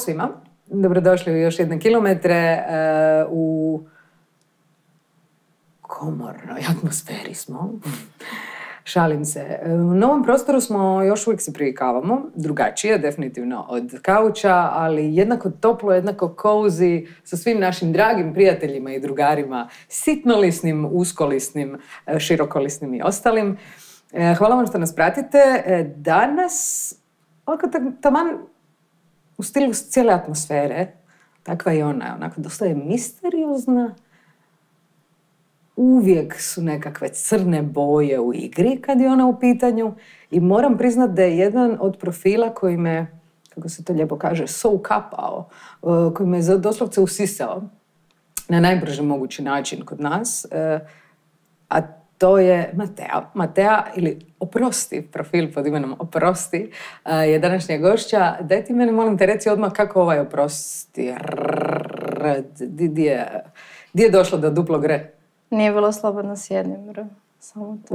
Bog svima. Dobrodošli u još jedne kilometre. E, u komornoj atmosferi smo. Šalim se. U novom prostoru smo, još uvijek se privikavamo, drugačije definitivno od kauča, ali jednako toplo, jednako cozy sa svim našim dragim prijateljima i drugarima, sitnolisnim, uskolisnim, e, širokolisnim i ostalim. E, hvala vam što nas pratite. Danas, ovako taman u stilu cijele atmosfere. Takva i ona, onako, dosta je misteriozna. Uvijek su nekakve crne boje u igri kad je ona u pitanju. I moram priznat da je jedan od profila koji me, kako se to lijepo kaže, so kapao, eh, koji me doslovce usisao na najbrži mogući način kod nas, eh, a to je Matea. Matea, ili Oprosti, profil pod imenom Oprosti, eh, je današnja gošća. Daj ti mene, molim te, reci odmah kako ovaj Oprosti, Gdje je, došlo do duplog gre. Nije bilo slobodno s jednim r. Samo to.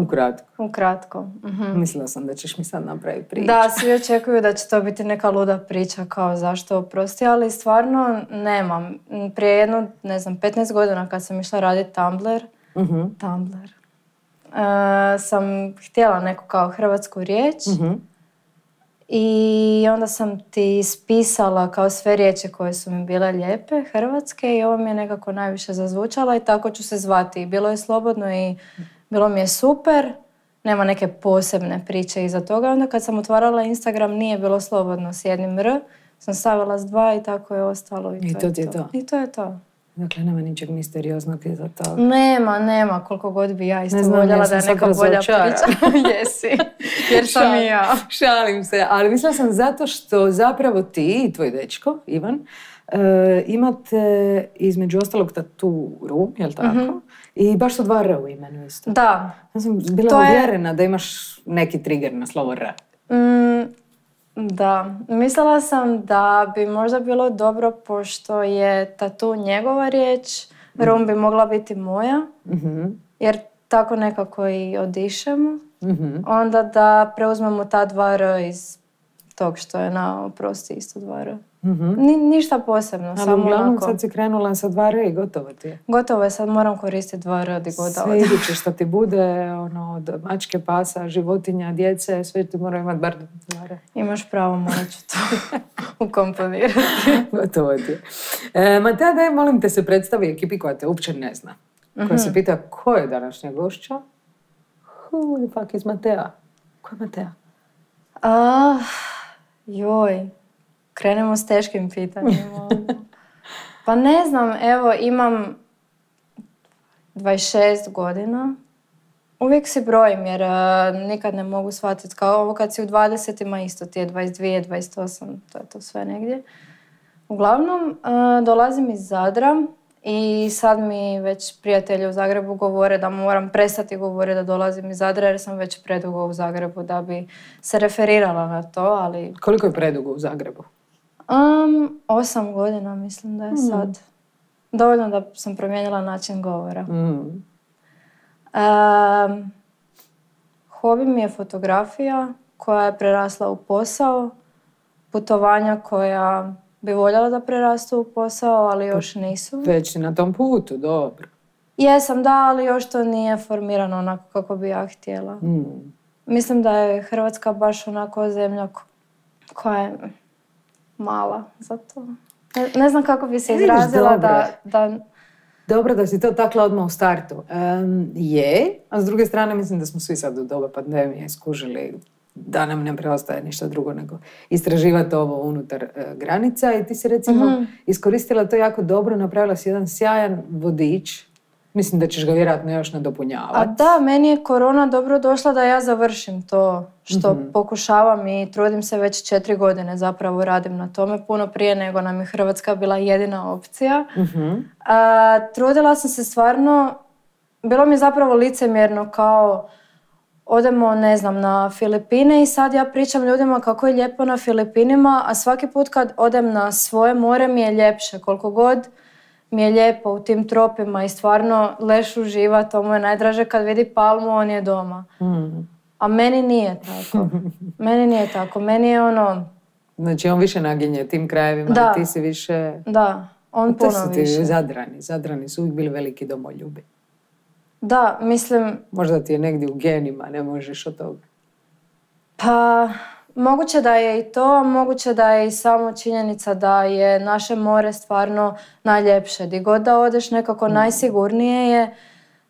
U kratko. Mislila sam da ćeš mi sad napraviti priču. Da, svi očekuju da će to biti neka luda priča kao zašto oprosti, ali stvarno nemam. Prije jedno, ne znam, 15 godina kad sam išla raditi Tumblr, uh Tumblr, Eh, sam htjela neku kao hrvatsku riječ mhm. i onda sam ti ispisala kao sve riječi koje su mi bile lijepe, hrvatske i ovo mi je nekako najviše zazvučala i tako ću se zvati. Bilo je slobodno i bilo mi je super, nema neke posebne priče iza toga. Onda kad sam otvarala Instagram nije bilo slobodno s jednim R, sam stavila s dva i tako je ostalo. I, to. I to je to. Dakle, nema ničeg misterioznog iza toga. Nema, nema. Koliko god bi ja isto voljela da je neka bolja priča. Jesi, jer sam i ja. Šalim se, ali mislila sam zato što zapravo ti i tvoj dečko, Ivan, eh, imate između ostalog tatu jel tako? Mhm. I baš su dva R u imenu isto. Da. Ja bila to uvjerena da imaš neki trigger na slovo R. Mm, da, mislila sam da bi možda bilo dobro pošto je tatu njegova riječ, mm. bi mogla biti moja, mhm. jer tako nekako i odišemo. Mhm. Onda da preuzmemo ta dva r iz tog što je na oprosti isto dva Mhm. Ni, ništa posebno. Ali samo uglavnom onako... sad si krenula sa dva R i gotovo ti je. Gotovo je, sad moram koristiti dva R od Sve iduće što ti bude, ono, od mačke, pasa, životinja, djece, sve ti mora imati bar dva Imaš pravo, morat ću to ukomponirati. gotovo ti je. E, Matea, daj, molim te se predstavi ekipi koja te uopće ne zna. Koja se mhm. pita ko je današnja gošća? Who the fuck Matea? Ko je Matea? Ah, joj, Krenemo s teškim pitanjima. pa ne znam, evo imam 26 godina. Uvijek si brojim jer e, nikad ne mogu shvatiti kao ovo kad si u 20-ima isto ti je 22, 28, to je to sve negdje. Uglavnom, e, dolazim iz Zadra i sad mi već prijatelji u Zagrebu govore da moram prestati govoriti da dolazim iz Zadra jer sam već predugo u Zagrebu da bi se referirala na to, ali... Koliko je predugo u Zagrebu? Um, osam godina mislim da je mm. sad. Dovoljno da sam promijenila način govora. Mm. hobi mi je fotografija koja je prerasla u posao. Putovanja koja bi voljela da prerastu u posao, ali još pa nisu. Već na tom putu, dobro. Jesam, da, ali još to nije formirano onako kako bi ja htjela. Mm. Mislim da je Hrvatska baš onako zemlja koja je mala za to. Ne, znam kako bi se izrazila da, da... Dobro da si to takla odmah u startu. Um, je, a s druge strane mislim da smo svi sad u doba pandemije skužili da nam ne preostaje ništa drugo nego istraživati ovo unutar e, granica i ti si recimo mhm. iskoristila to jako dobro, napravila si jedan sjajan vodič mislim da ćeš ga vjerojatno još nadopunjavati. A da, meni je korona dobro došla da ja završim to što mm pokušavam i trudim se već četiri godine zapravo radim na tome, puno prije nego nam je Hrvatska bila jedina opcija. mm trudila sam se stvarno, bilo mi zapravo licemjerno kao odemo, ne znam, na Filipine i sad ja pričam ljudima kako je lijepo na Filipinima, a svaki put kad odem na svoje more mi je ljepše, koliko god mi je lijepo u tim tropima i stvarno Leš uživa, to mu je najdraže kad vidi palmu, on je doma. Mm. A meni nije tako. meni nije tako. Meni je ono... Znači on više naginje tim krajevima, da. ti si više... Da, on puno više. To ti zadrani, zadrani su uvijek bili veliki domoljubi. Da, mislim... Možda ti je negdje u genima, ne možeš od toga. Pa, Moguće da je i to, moguće da je i samo činjenica da je naše more stvarno najljepše. Di god da odeš nekako mhm. najsigurnije je.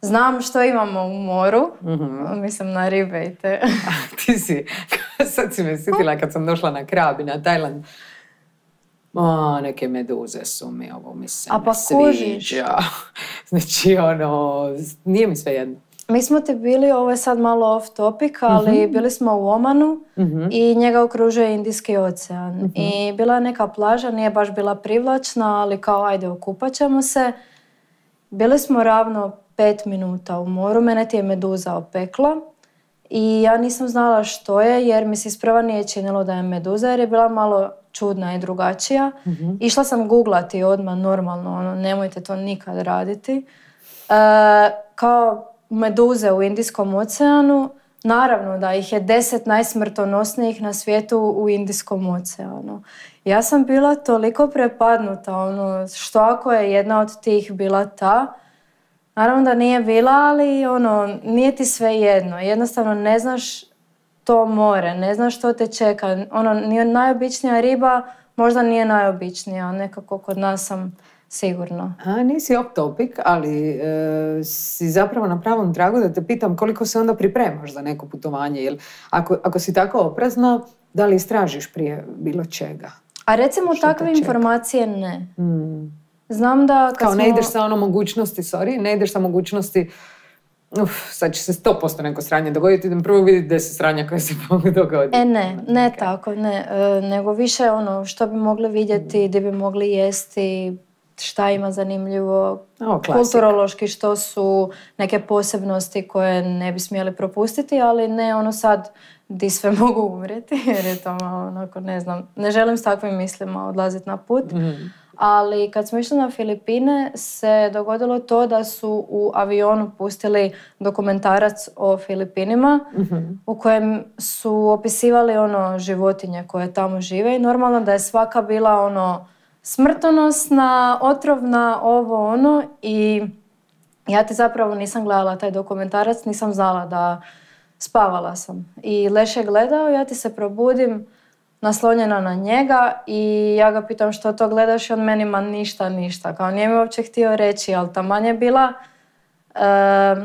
Znam što imamo u moru, mhm. mislim na ribe i te. ti si, sad si me sitila kad sam došla na Krabi, na Tajland. O, neke meduze su mi, ovo mi se A pa kužiš. Znači, ono, nije mi sve jedno mi smo ti bili, ovo je sad malo off topic, ali mhm. bili smo u Omanu mhm. i njega okružuje Indijski ocean. Mhm. I bila je neka plaža, nije baš bila privlačna, ali kao ajde okupat ćemo se. Bili smo ravno pet minuta u moru, mene ti je meduza opekla. I ja nisam znala što je, jer mi se isprva nije činilo da je meduza, jer je bila malo čudna i drugačija. Išla sam googlati odmah normalno, ono, nemojte to nikad raditi. E, kao meduze u Indijskom oceanu, naravno da ih je deset najsmrtonosnijih na svijetu u Indijskom oceanu. Ja sam bila toliko prepadnuta, ono, što ako je jedna od tih bila ta, Naravno da nije bila, ali ono, nije ti sve jedno. Jednostavno ne znaš to more, ne znaš što te čeka. Ono, nije najobičnija riba, možda nije najobičnija. Nekako kod nas sam sigurno. A, nisi off topic, ali e, si zapravo na pravom tragu da te pitam koliko se onda pripremaš za neko putovanje. Jer ako, ako si tako oprezna, da li istražiš prije bilo čega? A recimo takve informacije ne. Mm. Znam da... Kad Kao smo... ne ideš sa ono mogućnosti, sorry, ne ideš sa mogućnosti Uf, sad će se 100% neko sranje dogoditi, idem prvo vidjeti se sranja koje se mogu dogoditi. E ne, ne tako, ne. E, nego više ono što bi mogli vidjeti, gdje bi mogli jesti, šta ima zanimljivo kulturološki, što su neke posebnosti koje ne bi smjeli propustiti, ali ne ono sad di sve mogu umreti, jer je to malo onako, ne znam, ne želim s takvim mislima odlaziti na put. Mhm. Ali kad smo išli na Filipine se dogodilo to da su u avionu pustili dokumentarac o Filipinima mhm. u kojem su opisivali ono životinje koje tamo žive i normalno da je svaka bila ono smrtonosna, otrovna, ovo, ono i ja ti zapravo nisam gledala taj dokumentarac, nisam znala da spavala sam. I Leš je gledao, ja ti se probudim naslonjena na njega i ja ga pitam što to gledaš i on meni ma ništa, ništa. Kao nije mi uopće htio reći, ali manje je bila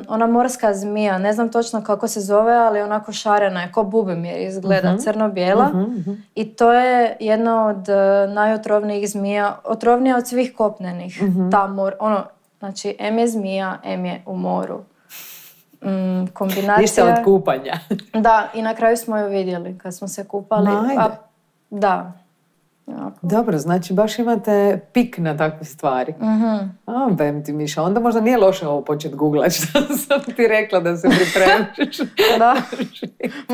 ona morska zmija, ne znam točno kako se zove, ali onako šarena je, ko jer izgleda, uh crno-bijela. Mhm, mhm. I to je jedna od e, najotrovnijih zmija, otrovnija od svih kopnenih. Ta mor, ono, znači, M je zmija, M je u moru. Mm, kombinacija... Ništa od kupanja. da, i na kraju smo ju vidjeli kad smo se kupali. da, Jako. Dobro, znači baš imate pik na takve stvari. uh A, bem ti Miša, onda možda nije loše ovo početi googlać što sam ti rekla da se pripremiš. da,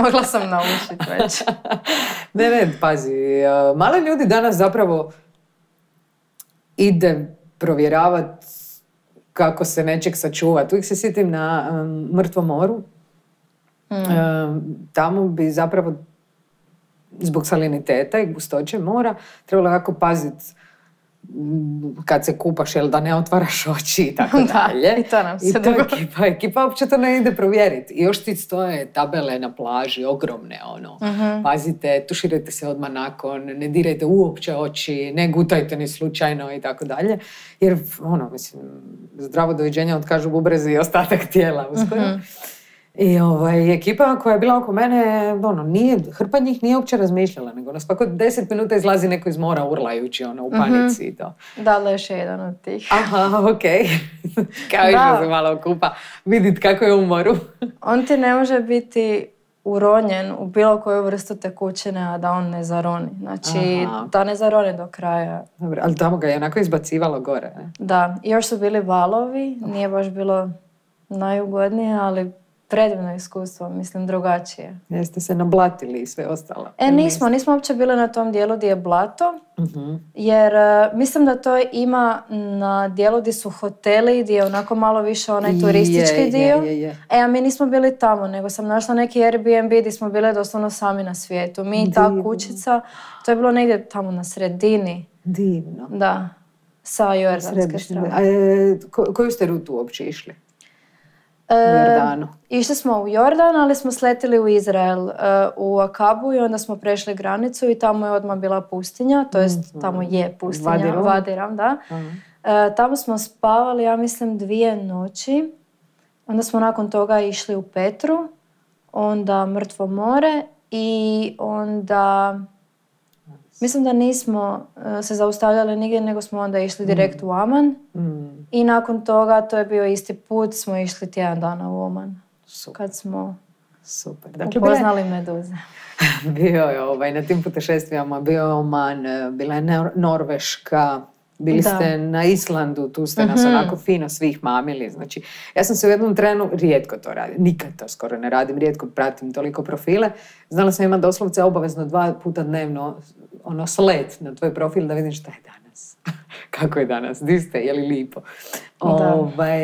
mogla sam naučiti već. ne, ne, pazi, e, Male ljudi danas zapravo ide provjeravat kako se nečeg sačuvati. Uvijek se sitim na um, Mrtvom moru. Mm. tamo bi zapravo zbog saliniteta i gustoće mora, trebalo jako paziti mm, kad se kupaš, jel da ne otvaraš oči i tako dalje. I to nam se I to ekipa, ekipa uopće to ne ide provjeriti. I još ti stoje tabele na plaži, ogromne ono. Mhm. Pazite, tuširajte se odmah nakon, ne dirajte uopće oči, ne gutajte ni slučajno i tako dalje. Jer ono, mislim, zdravo doviđenja odkažu bubrezi i ostatak tijela uskoro. I ovaj, ekipa koja je bila oko mene, ono, nije, hrpa njih nije uopće razmišljala, nego nas svako deset minuta izlazi neko iz mora urlajući, ono, u mhm. panici i to. Da, ali je jedan od tih. Aha, ok. se malo okupa, vidit kako je u moru. on ti ne može biti uronjen u bilo koju vrstu tekućine, a da on ne zaroni. Znači, da ne zaroni do kraja. ali tamo ga je onako izbacivalo gore, ne? Da, još su bili valovi, nije baš bilo najugodnije, ali predivno iskustvo, mislim drugačije. Jeste se nablatili i sve ostalo. E nismo, nismo uopće bili na tom dijelu gdje je blato, mhm. jer e, mislim da to ima na dijelu gdje su hoteli, gdje je onako malo više onaj turistički dio. Je, je, e, a mi nismo bili tamo, nego sam našla neki Airbnb gdje smo bili doslovno sami na svijetu. Mi i ta kućica, to je bilo negdje tamo na sredini. Divno. Da, sa jordanske strane. A, e, koju ste rutu uopće išli? išli smo u Jordan, ali smo sletili u Izrael, eh, u Akabu i onda smo prešli granicu i tamo je odmah bila pustinja, to jest mhm. tamo je pustinja, Vadiram, da. E, tamo smo spavali, ja mislim, dvije noći. Onda smo nakon toga išli u Petru, onda Mrtvo more i onda Mislim da nismo eh, se zaustavljali nigdje, nego smo onda išli mm. direkt u Aman. Mm. I nakon toga, to je bio isti put, smo išli tjedan dana u Oman. Kad smo Super. Dakle, upoznali meduze. bio je ovaj, na tim putešestvijama, bio je Oman, eh, bila je Norveška, bili ste na Islandu, tu ste nas mm onako fino svih mamili. Znači, ja sam se u jednom trenu, rijetko to radim, nikad to skoro ne radim, rijetko pratim toliko profile. Znala sam ima doslovce obavezno dva puta dnevno ono sled na tvoj profil da vidim šta je danas. Kako je danas, di ste, je li lipo. Ovaj,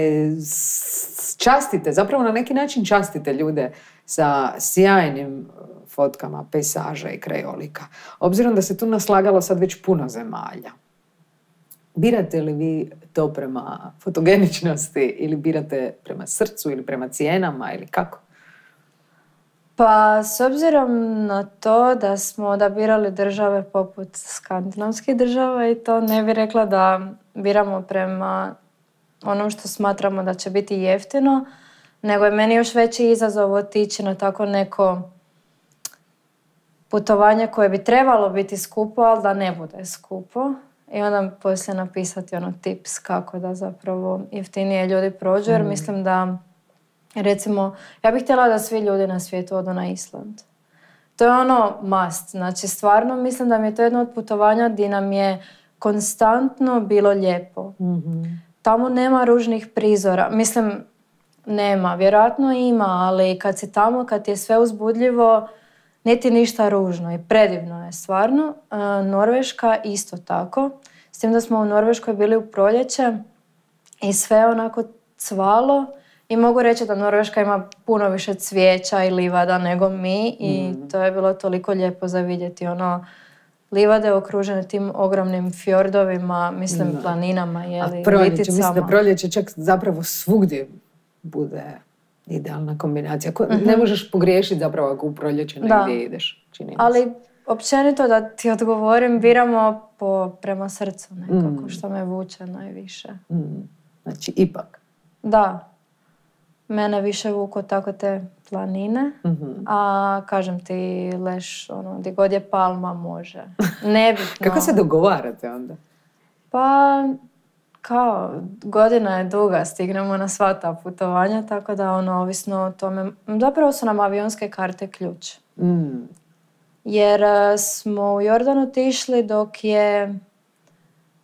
častite, zapravo na neki način častite ljude sa sjajnim eh, fotkama, pesaža i krajolika. Obzirom da se tu naslagalo sad već puno zemalja Birate li vi to prema fotogeničnosti ili birate prema srcu ili prema cijenama ili kako? Pa s obzirom na to da smo odabirali države poput skandinavskih država i to ne bi rekla da biramo prema onom što smatramo da će biti jeftino, nego je meni još veći izazov otići na tako neko putovanje koje bi trebalo biti skupo, ali da ne bude skupo i onda poslije napisati ono tips kako da zapravo jeftinije ljudi prođu jer mhm. mislim da recimo ja bih htjela da svi ljudi na svijetu odu na Island. To je ono must. Znači stvarno mislim da mi je to jedno od putovanja gdje nam je konstantno bilo lijepo. Mhm. Tamo nema ružnih prizora. Mislim, nema. Vjerojatno ima, ali kad si tamo, kad je sve uzbudljivo, niti ništa ružno i predivno je stvarno. E, Norveška isto tako, s tim da smo u Norveškoj bili u proljeće i sve onako cvalo i mogu reći da Norveška ima puno više cvijeća i livada nego mi i mhm. to je bilo toliko lijepo za vidjeti ono livade okružene tim ogromnim fjordovima, mislim planinama, A proljeće, mislim da proljeće čak zapravo svugdje bude idealna kombinacija. Mhm. Ne možeš pogriješiti zapravo ako u proljeće negdje ideš. Čini Ali općenito da ti odgovorim, biramo po, prema srcu nekako mm. što me vuče najviše. Mm. Znači ipak. Da. Mene više vuku tako te planine, mhm. a kažem ti leš ono, gdje god je palma može. Nebitno. Kako se dogovarate onda? Pa kao godina je duga, stignemo na sva ta putovanja, tako da ono, ovisno o tome, zapravo su nam avionske karte ključ. Mm. Jer e, smo u Jordanu otišli dok je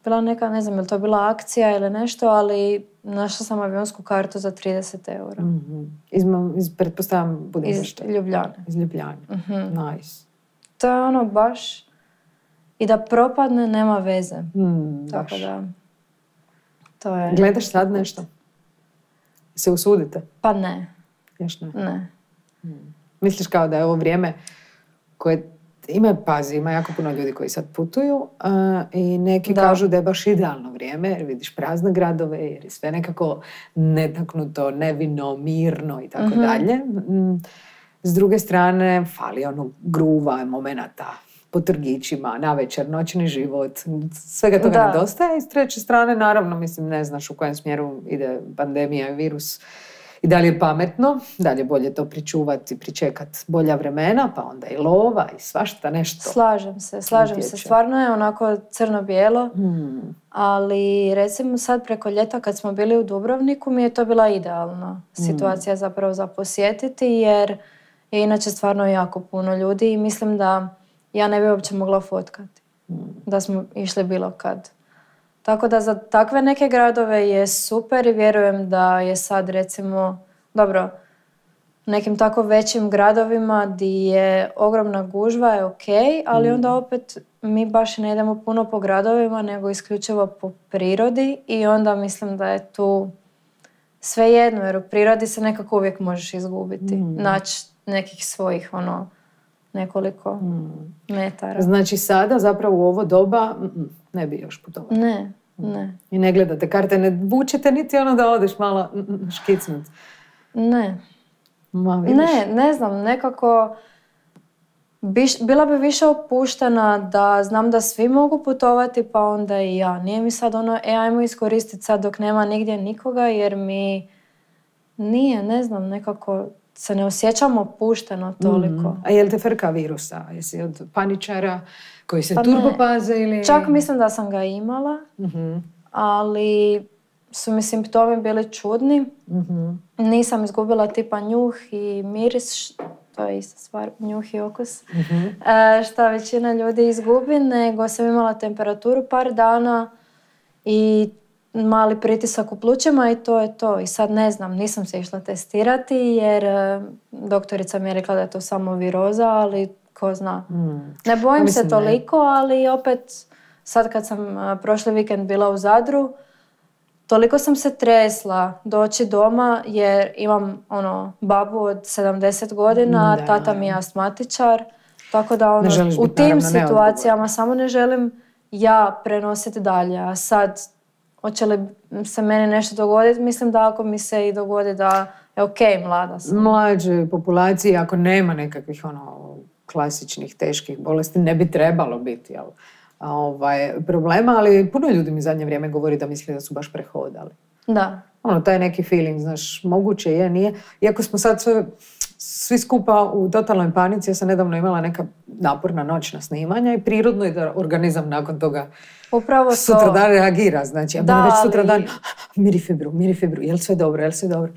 bila neka, ne znam, je li to bila akcija ili nešto, ali našla sam avionsku kartu za 30 eura. Mm-hmm. Iz, iz, pretpostavljam, Iz Ljubljane. Iz Ljubljane. Mhm. Nice. To je ono baš, i da propadne nema veze. Mm, Tako da... To je... Gledaš sad nešto? Se usudite? Pa ne. Još ne? Ne. Hmm. Misliš kao da je ovo vrijeme koje ima, pazi, ima jako puno ljudi koji sad putuju i neki kažu da je baš idealno vrijeme jer vidiš prazne gradove jer je sve nekako netaknuto, nevino, mirno i tako mhm. dalje. Mm. S druge strane, fali ono gruva, momenata, po trgićima, na večer, noćni život, svega toga da. nedostaje. I s treće strane, naravno, mislim, ne znaš u kojem smjeru ide pandemija i virus. I da li je pametno, da li je bolje to pričuvati, pričekat bolja vremena, pa onda i lova i svašta nešto. Slažem se, slažem se. Stvarno je onako crno-bijelo, hmm. ali recimo sad preko ljeta kad smo bili u Dubrovniku mi je to bila idealna hmm. situacija zapravo za posjetiti jer je inače stvarno jako puno ljudi i mislim da ja ne bi uopće mogla fotkati. Mm. Da smo išli bilo kad. Tako da za takve neke gradove je super i vjerujem da je sad recimo, dobro, nekim tako većim gradovima di je ogromna gužva je ok, ali mm. onda opet mi baš ne idemo puno po gradovima nego isključivo po prirodi i onda mislim da je tu sve jedno jer u prirodi se nekako uvijek možeš izgubiti, mm. naći nekih svojih ono nekoliko mm. metara. Znači sada zapravo u ovo doba mm, mm, ne bi još putovala. Ne, mm. ne. I ne gledate karte, ne vučete niti ono da odeš malo škicnut. Ne. Ma, Ne, ne znam, nekako bila bi više opuštena da znam da svi mogu putovati pa onda i ja. Nije mi sad ono, e ajmo iskoristiti sad dok nema nigdje nikoga jer mi nije, ne znam, nekako se ne osjećamo pušteno toliko. Mm-hmm. A je li te frka virusa? Jesi od paničara koji se pa turbopaze ili... Čak mislim da sam ga imala, mm-hmm. ali su mi simptomi bili čudni. mm Nisam izgubila tipa njuh i miris, to je ista stvar, njuh i okus, e, što većina ljudi izgubi, nego sam imala temperaturu par dana i mali pritisak u plućima i to je to. I sad ne znam, nisam se išla testirati jer e, doktorica mi je rekla da je to samo viroza, ali ko zna. Hmm. Ne bojim pa se toliko, ali opet sad kad sam e, prošli vikend bila u Zadru, toliko sam se tresla doći doma jer imam ono babu od 70 godina, hmm, tata mi je astmatičar, tako da ono, u tim situacijama samo ne želim ja prenositi dalje, a sad hoće li se meni nešto dogoditi, mislim da ako mi se i dogodi da je ok, mlada sam. Mlađe populacije, ako nema nekakvih ono klasičnih teških bolesti, ne bi trebalo biti jel, ovaj, problema, ali puno ljudi mi zadnje vrijeme govori da misli da su baš prehodali. Da. Ono, taj neki feeling, znaš, moguće je, nije. Iako smo sad sve svi skupa u totalnoj panici. Ja sam nedavno imala neka naporna noćna snimanja i prirodno je da organizam nakon toga Upravo to. sutra reagira. Znači, ja da, već sutra dan, miri mirifibru, je li sve dobro, je li sve dobro?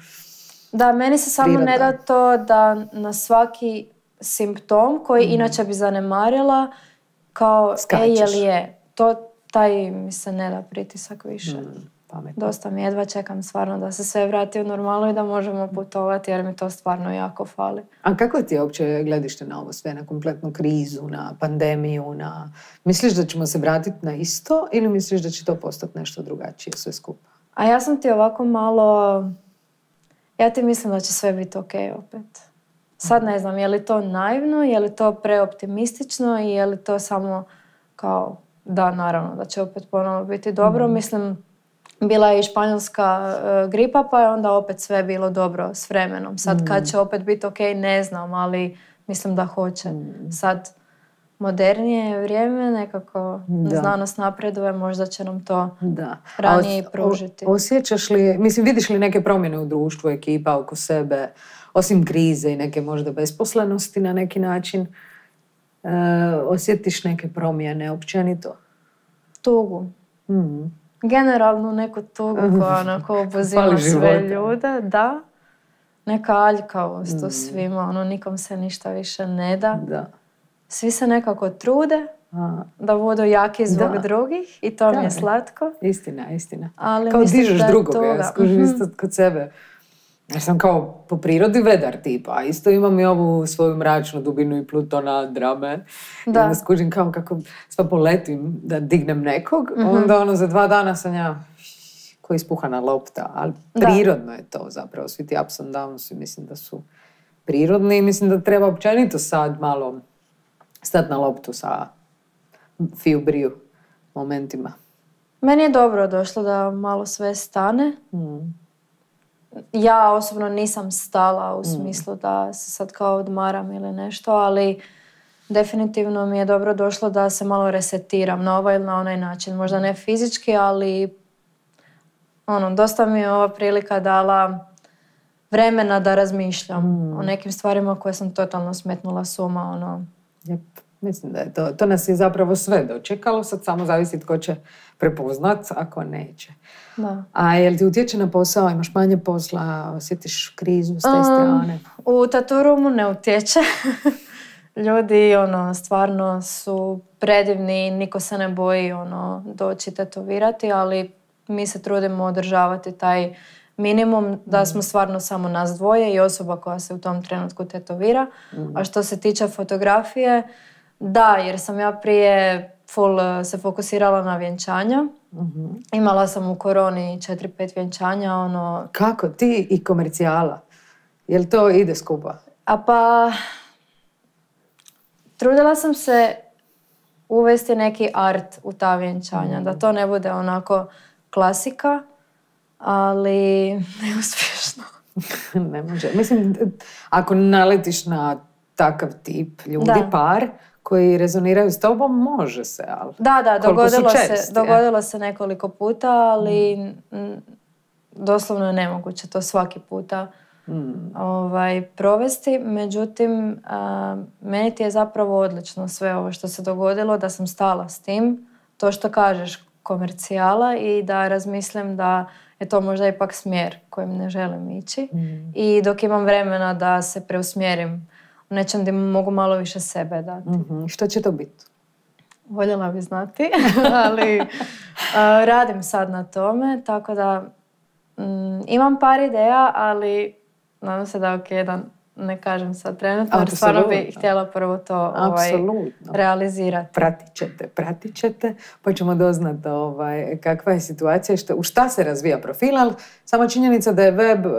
Da, meni se samo ne da to da na svaki simptom koji mhm. inače bi zanemarila kao, Skačeš. e, je je? To, taj mi se ne da pritisak više. Mhm pametno. Dosta mi jedva čekam stvarno da se sve vrati u normalu i da možemo putovati jer mi to stvarno jako fali. A kako ti je uopće gledište na ovo sve, na kompletnu krizu, na pandemiju, na... Misliš da ćemo se vratiti na isto ili misliš da će to postati nešto drugačije sve skupa? A ja sam ti ovako malo... Ja ti mislim da će sve biti ok opet. Sad ne znam, je li to naivno, je li to preoptimistično i je li to samo kao da, naravno, da će opet ponovo biti dobro. Mhm. Mislim, bila je i španjolska e, gripa pa je onda opet sve bilo dobro s vremenom. Sad mm. kad će opet biti ok ne znam, ali mislim da hoće. Mm. Sad modernije je vrijeme, nekako znanost napreduje, možda će nam to da. ranije i pružiti. Osjećaš li, mislim vidiš li neke promjene u društvu, ekipa oko sebe, osim krize i neke možda besposlenosti na neki način, e, osjetiš neke promjene općenito? Tugu. Mm generalnu neku tugu koja onako obuzima sve ljude. Da. Neka aljkavost mm. u svima, ono nikom se ništa više ne da. da. Svi se nekako trude da budu jaki zbog drugih i to mi je slatko. Istina, istina. Ali Kao dižeš drugoga, skužiš mm kod sebe ja sam kao po prirodi vedar tipa. Isto imam i ovu svoju mračnu dubinu i Plutona, drame. Da. I skužim kao kako sva poletim da dignem nekog. Mm-hmm. Onda ono za dva dana sam ja ko ispuhana lopta. Ali prirodno je to zapravo. Svi ti ups and downs mislim da su prirodni. I mislim da treba općenito sad malo stat na loptu sa fiu momentima. Meni je dobro došlo da malo sve stane. Mm ja osobno nisam stala u mm. smislu da se sad kao odmaram ili nešto, ali definitivno mi je dobro došlo da se malo resetiram na ovaj ili na onaj način. Možda ne fizički, ali ono, dosta mi je ova prilika dala vremena da razmišljam mm. o nekim stvarima koje sam totalno smetnula suma. Ono. Mislim da je to, to nas je zapravo sve dočekalo, sad samo zavisi tko će prepoznat, ako neće. Da. A jel ti utječe na posao, imaš manje posla, osjetiš krizu s te um, strane? U tatorumu ne utječe. Ljudi, ono, stvarno su predivni, niko se ne boji, ono, doći tetovirati, ali mi se trudimo održavati taj minimum da mm. smo stvarno samo nas dvoje i osoba koja se u tom trenutku tetovira. A mm. što se tiče fotografije, da, jer sam ja prije full eh, se fokusirala na vjenčanja. Mhm. Imala sam u koroni 4-5 vjenčanja. Ono... Kako ti i komercijala? Jel to ide skupa? A pa... Trudila sam se uvesti neki art u ta vjenčanja. Da mhm. to ne bude onako klasika, ali neuspješno. ne može. Mislim, ako naletiš na takav tip ljudi, par, koji rezoniraju s tobom, može se, ali... Da, da, dogodilo, se, e. dogodilo se nekoliko puta, ali mm. doslovno je nemoguće to svaki puta mm. ovaj, provesti. Međutim, meni ti je zapravo odlično sve ovo što se dogodilo, da sam stala s tim. To što kažeš komercijala i da razmislim da je to možda ipak smjer kojim ne želim ići. Mm. I dok imam vremena da se preusmjerim nečem gdje mogu malo više sebe dati. Mhm. Što će to biti? Voljela bi znati, ali e, radim sad na tome, tako da mm, imam par ideja, ali nadam se da ok, jedan ne kažem sad trenutno, jer stvarno bi htjela prvo to ovaj, realizirati. Pratit ćete, pratit ćete, pa ćemo doznat ovaj, kakva je situacija, šta, u šta se razvija profil, ali samo činjenica da je web... E,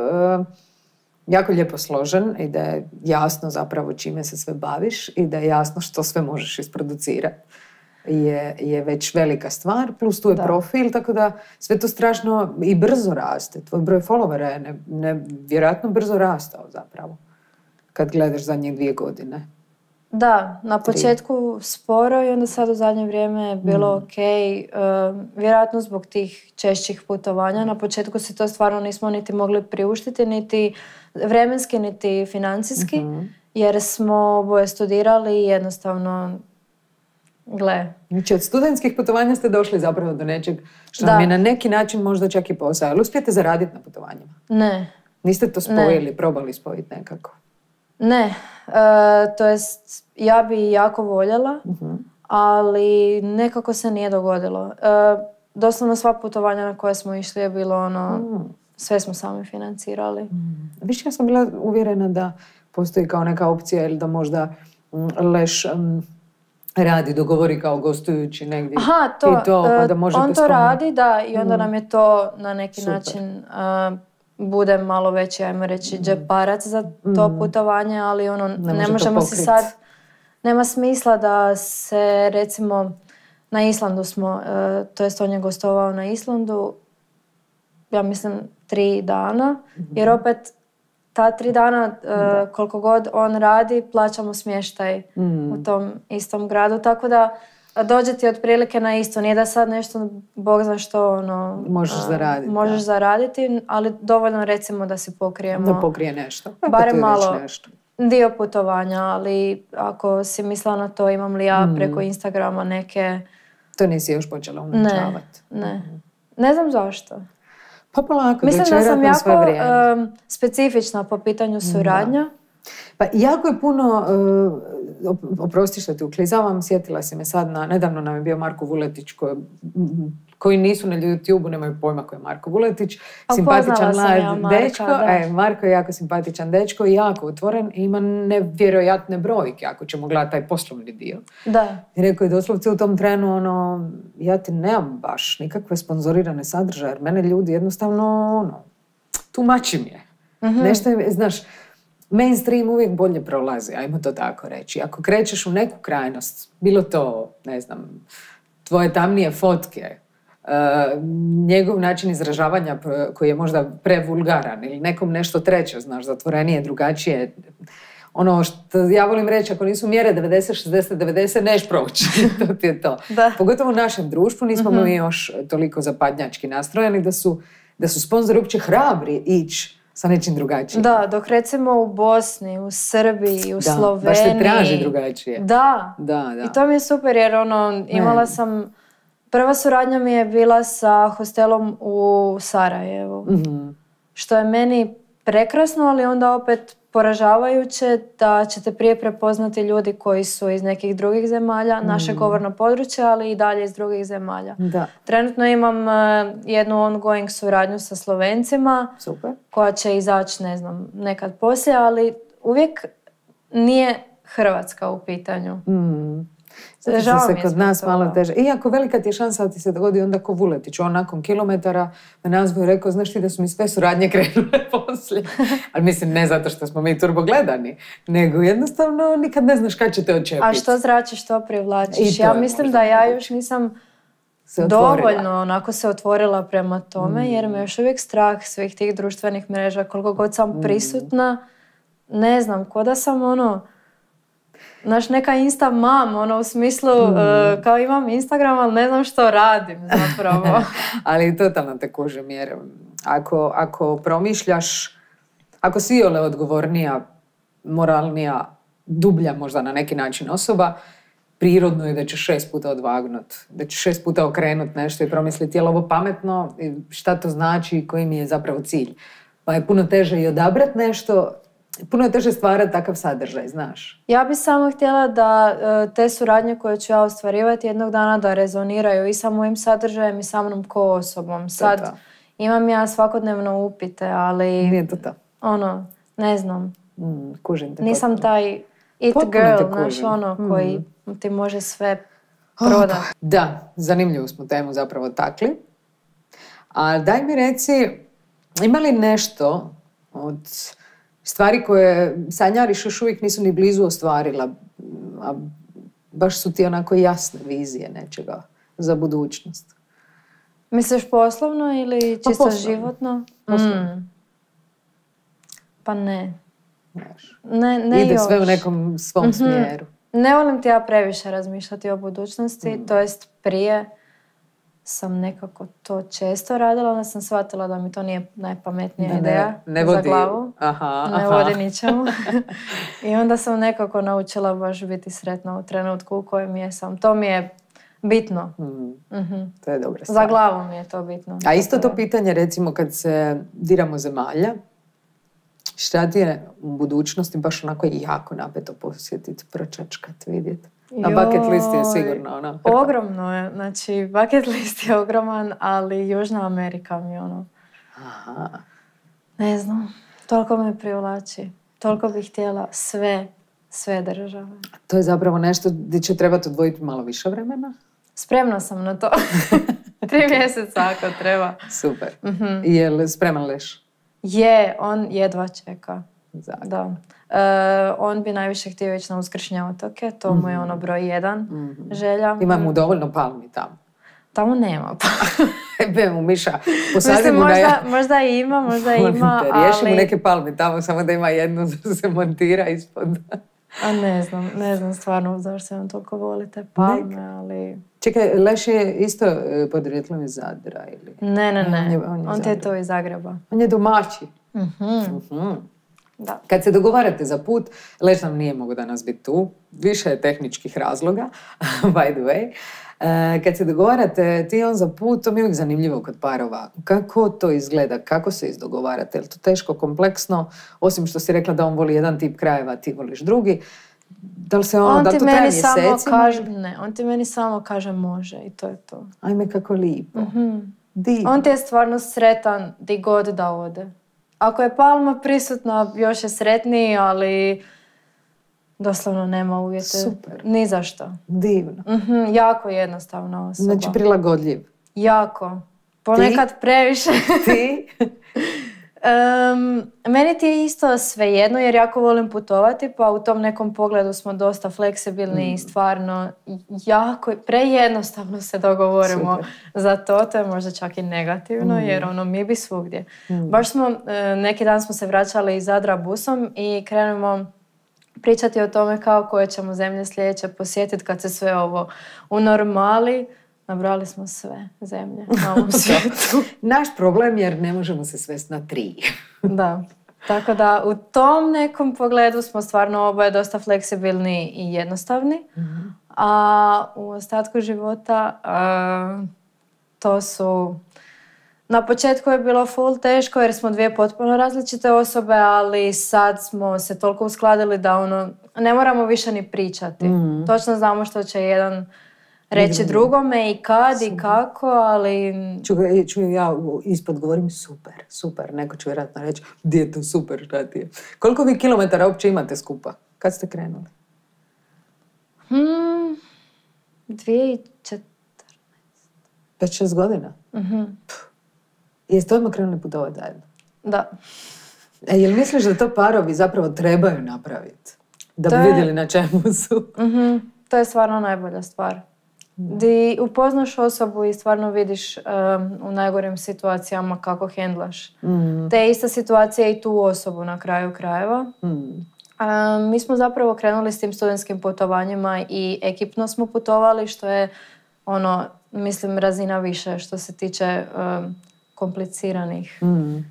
jako lijepo složen i da je jasno zapravo čime se sve baviš i da je jasno što sve možeš isproducirati. Je, je već velika stvar, plus tu je profil, tako da sve to strašno i brzo raste. Tvoj broj followera je ne, vjerojatno brzo rastao zapravo, kad gledaš zadnje dvije godine. Da, na početku sporo i onda sad u zadnje vrijeme je bilo mm. ok. E, vjerojatno zbog tih češćih putovanja. Na početku se to stvarno nismo niti mogli priuštiti, niti vremenski, niti financijski. Mhm. Jer smo oboje studirali i jednostavno gle. Znači od studentskih putovanja ste došli zapravo do nečeg što da. vam je na neki način možda čak i posao. Ali uspijete zaraditi na putovanjima? Ne. Niste to spojili, probali spojiti nekako? Ne, e, to jest ja bi jako voljela, mhm. ali nekako se nije dogodilo. E, doslovno sva putovanja na koje smo išli je bilo ono, mm. sve smo sami financirali. Uh-huh. Mm. Više ja sam bila uvjerena da postoji kao neka opcija ili da možda mm, Leš radi, dogovori kao gostujući negdje. Aha, to, i to, pa e, da on to radi, da, i onda nam je to na neki način... E, bude malo veći, ajmo reći, mm. džeparac za to mm. putovanje, ali ono, ne, možemo se sad, nema smisla da se recimo, na Islandu smo, e, to jest on je gostovao na Islandu, ja mislim tri dana, mhm. jer opet ta tri dana e, koliko god on radi, plaćamo smještaj u mm. tom istom gradu, tako da dođe ti otprilike na isto. Nije da sad nešto, bog zna što, ono... Možeš zaraditi. Možeš zaraditi, ali dovoljno recimo da se pokrijemo... Da pokrije nešto. Barem malo dio putovanja, ali ako si mislila na to imam li ja mm. preko Instagrama neke... To nisi još počela umjećavati. Ne, ne. Mhm. Ne znam zašto. Pa polako, Mislim da sam jako specifična po pitanju suradnja. Pa jako je puno, uh, oprosti što te sjetila se me sad, na, nedavno nam je bio Marko Vuletić koji, koji nisu na YouTube-u, nemaju pojma ko je Marko Vuletić. Pa simpatičan mlad ja Marka, dečko. E, Marko je jako simpatičan dečko i jako otvoren i ima nevjerojatne brojke ako ćemo gledati taj poslovni dio. Da. I rekao je doslovce u tom trenu ono, ja ti nemam baš nikakve sponzorirane sadržaje jer mene ljudi jednostavno ono, tumači mi je. Mhm. Nešto je, znaš, mainstream uvijek bolje prolazi, ajmo to tako reći. Ako krećeš u neku krajnost, bilo to, ne znam, tvoje tamnije fotke, eh, njegov način izražavanja eh, koji je možda prevulgaran ili nekom nešto treće, znaš, zatvorenije, drugačije. Ono što ja volim reći, ako nisu mjere 90, 60, 90, neš proći. to ti je to. Pogotovo u našem društvu nismo mhm. mi još toliko zapadnjački nastrojeni da su, da su sponzori uopće hrabri ići sa nečim drugačijim. Da, dok recimo u Bosni, u Srbiji, u da, Sloveniji. Baš se traži drugačije. Da. da, da. I to mi je super jer ono, imala sam... Prva suradnja mi je bila sa hostelom u Sarajevu. Mhm. Što je meni prekrasno, ali onda opet poražavajuće da ćete prije prepoznati ljudi koji su iz nekih drugih zemalja, naše mm. govorno područje, ali i dalje iz drugih zemalja. Da. Trenutno imam e, jednu ongoing suradnju sa Slovencima Super. koja će izaći, ne znam, nekad poslije, ali uvijek nije Hrvatska u pitanju. Mm. Zato se kod nas malo teže. Iako velika ti je šansa da ti se dogodi onda ko Vuletić. On nakon kilometara me nazvao i rekao, znaš ti da su mi sve suradnje krenule poslije. Ali mislim, ne zato što smo mi turbo gledani, nego jednostavno nikad ne znaš kada će te očepiti. A što zračiš, što privlačiš. ja mislim da ja još nisam dovoljno onako se otvorila prema tome mm. jer me još uvijek strah svih tih društvenih mreža koliko god sam mm. prisutna. Ne znam, ko da sam ono naš, neka insta mam, ono u smislu mm. e, kao imam Instagram, ali ne znam što radim zapravo. ali totalno te kužim, jer ako, ako promišljaš, ako si ole odgovornija, moralnija, dublja možda na neki način osoba, prirodno je da će šest puta odvagnut, da će šest puta okrenut nešto i promisliti je li ovo pametno, šta to znači i koji mi je zapravo cilj. Pa je puno teže i odabrat nešto puno je teže stvarati takav sadržaj, znaš. Ja bih samo htjela da e, te suradnje koje ću ja ostvarivati jednog dana da rezoniraju i sa mojim sadržajem i sa mnom ko osobom. Sad imam ja svakodnevno upite, ali... Nije to Ono, ne znam. Mm, kužim te Nisam taj it girl, znaš, ono, mm. koji ti može sve oh, prodati. da, zanimljivu smo temu zapravo takli. A daj mi reci, ima li nešto od stvari koje sanjariš još uvijek nisu ni blizu ostvarila, a baš su ti onako jasne vizije nečega za budućnost. Misliš poslovno ili pa čisto životno? Poslovno. Mm. Pa ne. Ne, ne Ide sve u nekom svom mhm. smjeru. Ne volim ti ja previše razmišljati o budućnosti, mm. to jest prije sam nekako to često radila, onda sam shvatila da mi to nije najpametnija ideja ne, ne za glavu. Aha, ne aha. vodi ničemu. I onda sam nekako naučila baš biti sretna u trenutku u kojem jesam. To mi je bitno. Mm. mm To je dobra Za glavu mi je to bitno. A isto to pitanje, recimo, kad se diramo zemalja, šta ti je u budućnosti baš onako jako napeto posjetiti, pročačkat, vidjeti? Na bucket list je sigurno ona. Ogromno je, znači bucket list je ogroman, ali Južna Amerika mi ono. Aha. Ne znam, toliko me privlači, toliko bih htjela sve, sve države. to je zapravo nešto gdje će trebati odvojiti malo više vremena? Spremna sam na to. Tri mjeseca ako treba. Super. Mm-hmm. spreman leš? Je, on jedva čeka. Da. E, on bi najviše htio ići na uskršnje otoke, to mu je mhm. ono broj jedan mhm. želja. Ima mu dovoljno palmi tamo. Tamo nema palmi. mu miša, možda, ja... možda ima, možda ima, Riješi mu neke palmi tamo, samo da ima jednu da se montira ispod. A ne znam, ne znam stvarno zašto se on toliko voli te palme, ali... Čekaj, Leš je isto e, podrijetlom iz Zadra ili... Ne, ne, ne. On, je, on, te je to iz Zagreba. On je domaći. Mhm. Da. Kad se dogovarate za put, Leš nam nije mogu danas biti tu, više je tehničkih razloga, by the way. E, kad se dogovarate ti on za put, to mi je uvijek zanimljivo kod parova. Kako to izgleda, kako se izdogovarate, je li to teško, kompleksno, osim što si rekla da on voli jedan tip krajeva, ti voliš drugi. Da li se ono, on da to meni samo kaže, ne, on ti meni samo kaže može i to je to. Ajme kako lipo. Mhm. Divno. On ti je stvarno sretan di god da ode. Ako je palma prisutna, još je sretniji, ali doslovno nema uvjeta. Super. Ni zašto. Divno. Mhm, jako jednostavno osoba. Znači prilagodljiv. Jako. Ponekad Ti? previše. Ti? meni ti je isto svejedno jer jako volim putovati pa u tom nekom pogledu smo dosta fleksibilni i mm. stvarno jako prejednostavno se dogovorimo za to. To je možda čak i negativno mm. jer ono mi bi svugdje. Mm. Baš smo, e, neki dan smo se vraćali iz Zadra busom i krenemo pričati o tome kao koje ćemo zemlje sljedeće posjetiti kad se sve ovo unormali. normali Nabrali smo sve zemlje na ovom svijetu. Naš problem jer ne možemo se svesti na tri. da. Tako da u tom nekom pogledu smo stvarno oboje dosta fleksibilni i jednostavni. Mhm. A u ostatku života to su... Na početku je bilo full teško jer smo dvije potpuno različite osobe, ali sad smo se toliko uskladili da ono, ne moramo više ni pričati. Mhm. Točno znamo što će jedan reći drugome i kad i kako, ali... Ču, e, ču, ja ispod govorim super, super. Neko će vjerojatno reći, di je to super, šta ti je? Koliko vi kilometara uopće imate skupa? Kad ste krenuli? Hmm, 2014. pet šest godina? Mhm. Jeste odmah krenuli putovati Da. E, jel misliš da to parovi zapravo trebaju napraviti? Da bi vidjeli na čemu su? Mhm, To je stvarno najbolja stvar. Di upoznaš osobu i stvarno vidiš u najgorim situacijama kako hendlaš. Mm. Te ista situacija i tu osobu na kraju krajeva. Mm. mi smo zapravo krenuli s tim studentskim putovanjima i ekipno smo putovali što je ono, mislim, razina više što se tiče kompliciranih mm.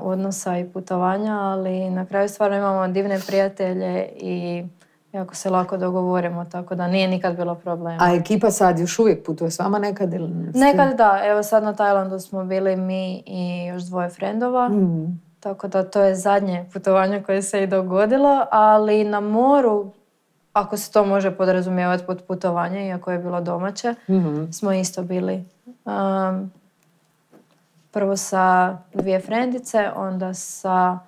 odnosa i putovanja, ali na kraju stvarno imamo divne prijatelje i jako se lako dogovorimo, tako da nije nikad bilo problema. A ekipa sad još uvijek putuje s vama nekad ili ne? Nekad da, evo sad na Tajlandu smo bili mi i još dvoje frendova, mm. tako da to je zadnje putovanje koje se i dogodilo, ali na moru, ako se to može podrazumijevati pod putovanje, iako je bilo domaće, mhm. smo isto bili. Um, prvo sa dvije frendice, onda sa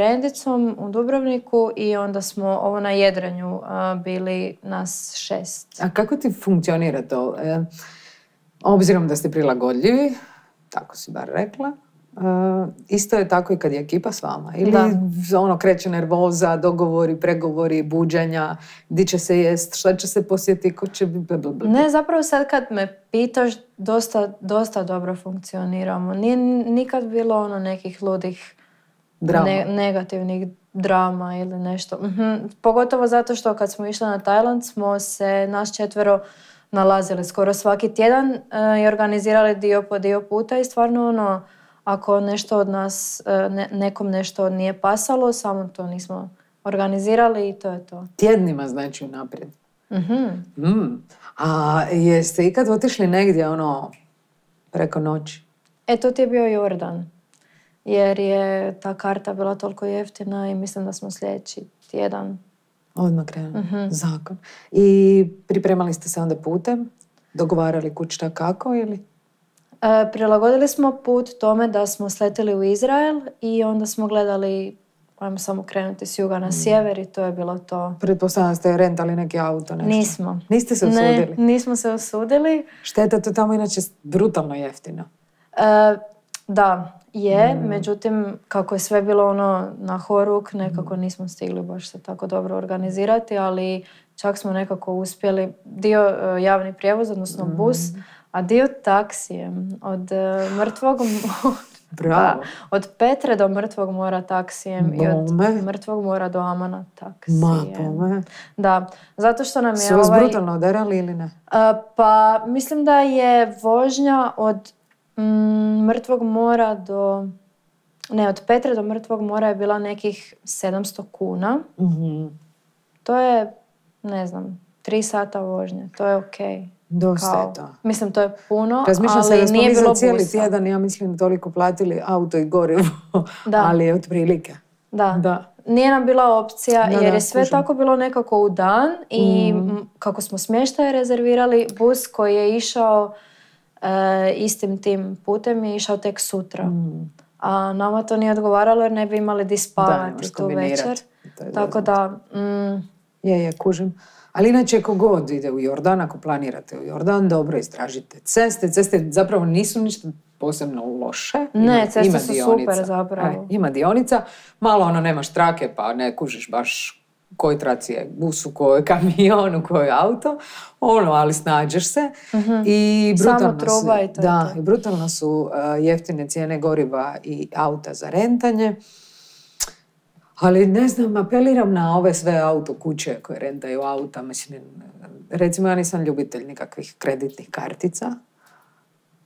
frendicom u Dubrovniku i onda smo ovo na jedranju bili nas šest. A kako ti funkcionira to? E, obzirom da ste prilagodljivi, tako si bar rekla, e, isto je tako i kad je ekipa s vama. Ili da. ono kreće nervoza, dogovori, pregovori, buđenja, di će se jest, šta će se posjeti, ko će... Blablabla. Ne, zapravo sad kad me pitaš, dosta, dosta dobro funkcioniramo. Nije nikad bilo ono nekih ludih drama. negativnih drama ili nešto. Mhm. Pogotovo zato što kad smo išli na Tajland smo se nas četvero nalazili skoro svaki tjedan eh, i organizirali dio po dio puta i stvarno ono, ako nešto od nas, eh, nekom nešto nije pasalo, samo to nismo organizirali i to je to. Tjednima znači unaprijed. Mm-hmm. Mm. A jeste ikad otišli negdje ono preko noći? E, to ti je bio Jordan jer je ta karta bila toliko jeftina i mislim da smo sljedeći tjedan. Odmah krenuli, mhm. Zakon. I pripremali ste se onda putem? Dogovarali kućta kako ili? E, prilagodili smo put tome da smo sletili u Izrael i onda smo gledali ajmo samo krenuti s juga na mhm. sjever i to je bilo to. Pretpostavljam ste rentali neki auto, nešto? Nismo. Niste se osudili? Ne, nismo se osudili. Šteta to tamo inače brutalno jeftino. E, da, je, mm. međutim kako je sve bilo ono na horuk, nekako mm. nismo stigli baš se tako dobro organizirati, ali čak smo nekako uspjeli dio e, javni prijevoz, odnosno mm. bus, a dio taksijem od e, mrtvog mora. Pa, od Petre do Mrtvog mora taksijem i od Mrtvog mora do Amana taksijem. Ma, Da, zato što nam je Su ovaj brutalno ili ne? E, pa mislim da je vožnja od Mm, Mrtvog mora do... Ne, od petra do Mrtvog mora je bila nekih 700 kuna. Mhm. To je, ne znam, tri sata vožnje. To je okej. to. Mislim, to je puno, Razmišljam ali se, nije bilo cijeli tjedan, ja mislim, toliko platili auto i gorivo, da. ali otprilike. Da. da. Nije nam bila opcija jer je sve tako bilo nekako u dan i mhm. kako smo smještaje rezervirali, bus koji je išao e, istim tim putem i išao tek sutra. Mm. A nama to nije odgovaralo jer ne bi imali di spavati večer. Tako da... Mm, je, je, kužim. Ali inače, ko god ide u Jordan, ako planirate u Jordan, dobro istražite ceste. Ceste zapravo nisu ništa posebno loše. Ima, ne, ceste ima su dionica. super zapravo. ima dionica, malo ono nemaš trake pa ne kužiš baš koji traci je, bus, u kojoj kamion, u kojoj auto, ono, ali snađeš se. Mhm. I brutalno su, Da, i brutalno su jeftine cijene goriva i auta za rentanje. Ali ne znam, apeliram na ove sve auto kuće koje rentaju auta. Mislim, recimo ja nisam ljubitelj nikakvih kreditnih kartica,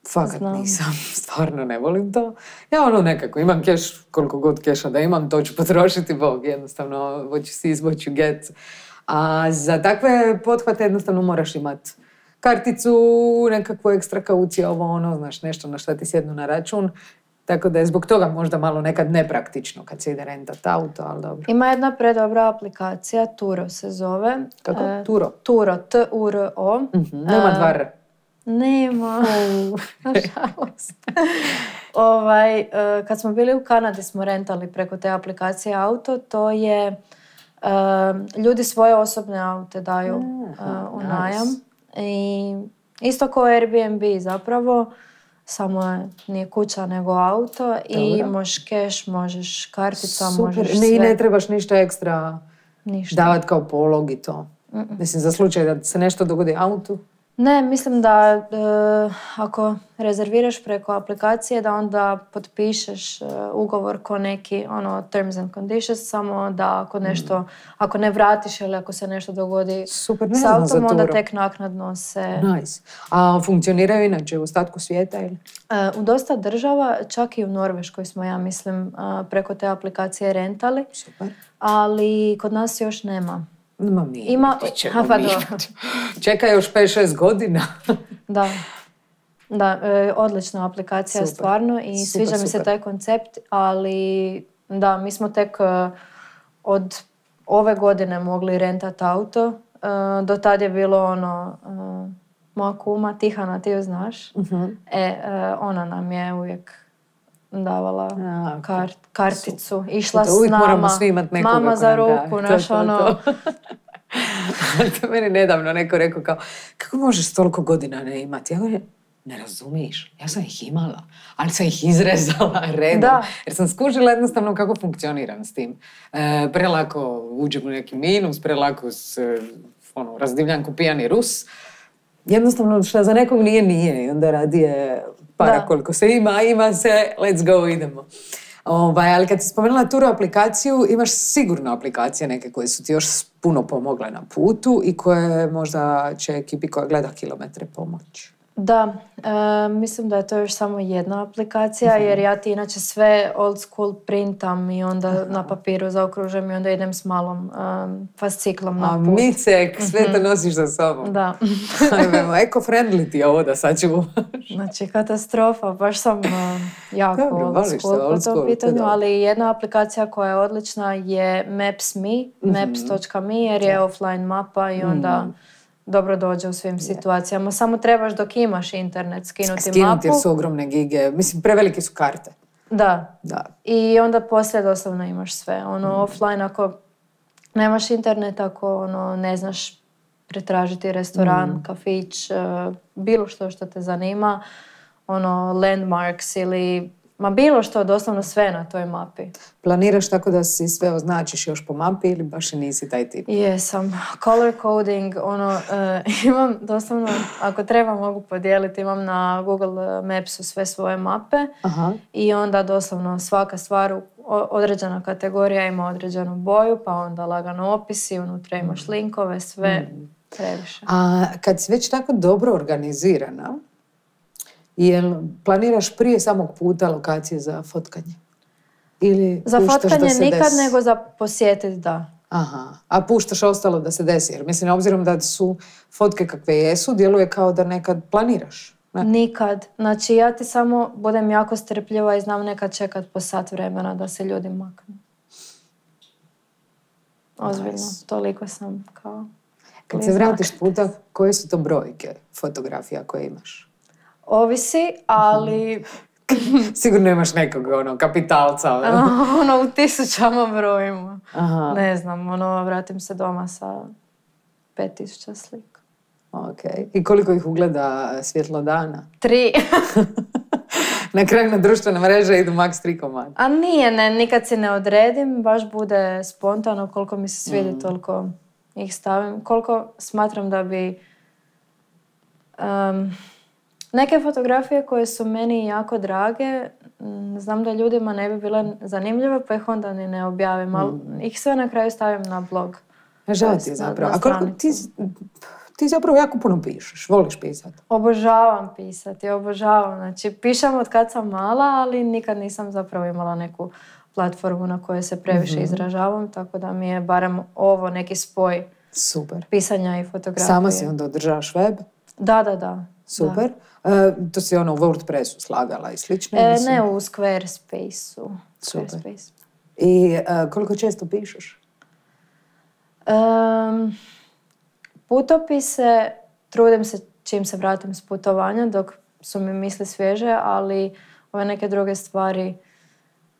Fakat Znam. nisam, stvarno ne volim to. Ja ono nekako, imam keš, koliko god keša da imam, to ću potrošiti, bog, jednostavno, what you see is what you get. A za takve pothvate jednostavno moraš imati karticu, nekakvu ekstra kaucija, ovo ono, znaš, nešto na šta ti sjednu na račun. Tako da je zbog toga možda malo nekad nepraktično kad se ide rentat auto, ali dobro. Ima jedna predobra aplikacija, Turo se zove. Kako? E, Turo? Turo, T-U-R-O. o mhm, Nema e, nema, ovaj, e, kad smo bili u Kanadi smo rentali preko te aplikacije auto, to je e, ljudi svoje osobne aute daju e, u najam. I isto kao Airbnb zapravo, samo nije kuća nego auto i možeš cash, možeš kartica, Super. I ne trebaš ništa ekstra ništa. davat kao polog i to. Mislim, za slučaj da se nešto dogodi autu. Ne, mislim da e, ako rezerviraš preko aplikacije da onda potpišeš e, ugovor ko neki ono terms and conditions samo da ako mm. nešto ako ne vratiš ili ako se nešto dogodi Super, ne autom onda tek naknadno se nice. A funkcioniraju inače u ostatku svijeta ili? E, u dosta država, čak i u Norveškoj smo ja mislim preko te aplikacije rentali. Super. Ali kod nas još nema mi, Ima... pa Čeka još 5-6 godina. da. Da, e, odlična aplikacija stvarno i sviđa mi se taj koncept, ali da, mi smo tek e, od ove godine mogli rentati auto. E, do tad je bilo ono, moja kuma Tihana, ti znaš, mhm. e, ona nam je uvijek davala A, karticu, išla to, s nama. moramo svi imati nekoga. Mama za ruku, naš ono... to meni nedavno neko rekao kao, kako možeš toliko godina ne imati? Ja ne razumiješ, ja sam ih imala, ali sam ih izrezala reda, Jer sam skužila jednostavno kako funkcioniram s tim. E, prelako uđem u neki minus, prelako s, e, ono, pijani Rus. Jednostavno što za nekog nije, nije. I onda radije para koliko se ima, ima se, let's go, idemo. Ovaj, ali kad si spomenula turu aplikaciju, imaš sigurno aplikacije neke koje su ti još puno pomogle na putu i koje možda će ekipi koja gleda kilometre pomoći. Da, e, mislim da je to još samo jedna aplikacija mhm. jer ja ti inače sve old school printam i onda na papiru zaokružujem i onda idem s malom e, fasciklom na put. A micek, mhm. sve nosiš za sobom. Da. Eco-friendly ti ovo da sad ćemo. znači katastrofa, baš sam e, jako Dobro, old school po tom pitanju, ali jedna aplikacija koja je odlična je Maps.me, mhm. maps.me jer je offline mapa i onda dobro dođe u svim situacijama. Samo trebaš dok imaš internet skinuti, skinuti mapu. Skinuti jer su ogromne gige. Mislim, prevelike su karte. Da. da. I onda poslije doslovno imaš sve. Ono, mm. offline ako nemaš internet, ako ono, ne znaš pretražiti restoran, mm. kafić, eh, bilo što što te zanima, ono, landmarks ili Ma bilo što, doslovno sve na toj mapi. Planiraš tako da si sve označiš još po mapi ili baš i nisi taj tip? Jesam. Color coding, ono, eh, imam doslovno, ako treba mogu podijeliti, imam na Google Mapsu sve svoje mape Aha. i onda doslovno svaka stvar, određena kategorija ima određenu boju, pa onda lagano opisi, unutra imaš mm. linkove, sve mm. previše. A kad si već tako dobro organizirana, Jel planiraš prije samog puta lokacije za fotkanje? Ili za fotkanje da se nikad, nego za posjetiti, da. Aha, a puštaš ostalo da se desi, jer mislim, obzirom da su fotke kakve jesu, djeluje kao da nekad planiraš. Ne? Nikad. Znači, ja ti samo budem jako strpljiva i znam nekad čekat po sat vremena da se ljudi maknu. Ozbiljno, toliko sam kao... Kad se vratiš puta, koje su to brojke fotografija koje imaš? Ovisi, ali... Sigurno imaš nekog ono, kapitalca. ono, u tisućama brojima. Aha. Ne znam, ono, vratim se doma sa tisuća slika. Ok. I koliko ih ugleda svjetlo dana? Tri. na kraju na društvene mreže idu maks tri komada. A nije, ne, nikad se ne odredim, baš bude spontano koliko mi se svidi, mm. toliko ih stavim. Koliko smatram da bi Neke fotografije koje su meni jako drage, mm, znam da ljudima ne bi bile zanimljiva, pa ih onda ni ne objavim, ali mm. ih sve na kraju stavim na blog. Pa žao ti zapravo. A koliko ti, ti zapravo jako puno pišeš, voliš pisati. Obožavam pisati, obožavam. Znači, pišem od kad sam mala, ali nikad nisam zapravo imala neku platformu na kojoj se previše mhm. izražavam, tako da mi je barem ovo neki spoj Super. pisanja i fotografije. Sama si onda održavaš web? Da, da, da. Super. E, to si ono u WordPressu slagala i slično? E, ne, u Squarespace-u. Squarespace. I e, koliko često pišeš? Um, putopise, trudim se čim se vratim s putovanja dok su mi misli svježe, ali ove neke druge stvari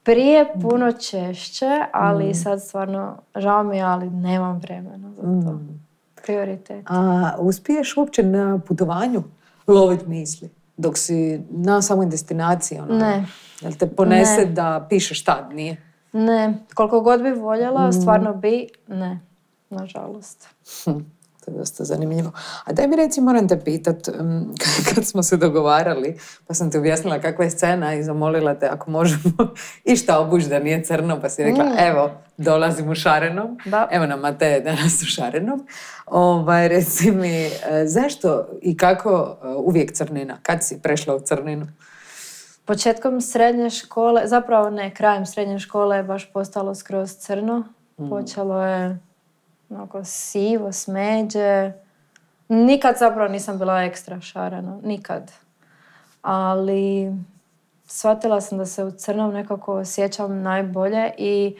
prije mm. puno češće, ali mm. sad stvarno žao mi ali nemam vremena za to. Mm. Prioritet. A uspiješ uopće na putovanju? lovit misli. Dok si na samoj destinaciji, ono, ne. jel te ponese da piše šta nije? Ne, koliko god bi voljela, mm. stvarno bi, ne, nažalost. To je dosta zanimljivo. A daj mi reci, moram te pitat, kad smo se dogovarali, pa sam ti objasnila kakva je scena i zamolila te ako možemo išta obući da nije crno, pa si rekla, mm. evo, dolazim u šarenom, da. evo nam Mateja danas u šarenom. Ovaj, reci mi, e, zašto i kako e, uvijek crnina? Kad si prešla u crninu? Početkom srednje škole, zapravo ne, krajem srednje škole je baš postalo skroz crno. Mm. Počelo je Onako sivo, smeđe. Nikad zapravo nisam bila ekstra šarena, Nikad. Ali shvatila sam da se u crnom nekako osjećam najbolje i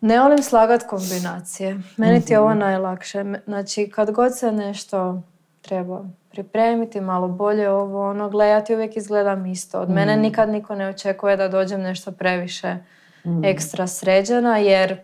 ne volim slagat kombinacije. Meni ti je ovo mhm. najlakše. Znači, kad god se nešto treba pripremiti, malo bolje ovo, ono, gledati uvijek izgledam isto. Od mene mhm. nikad niko ne očekuje da dođem nešto previše mhm. ekstra sređena, jer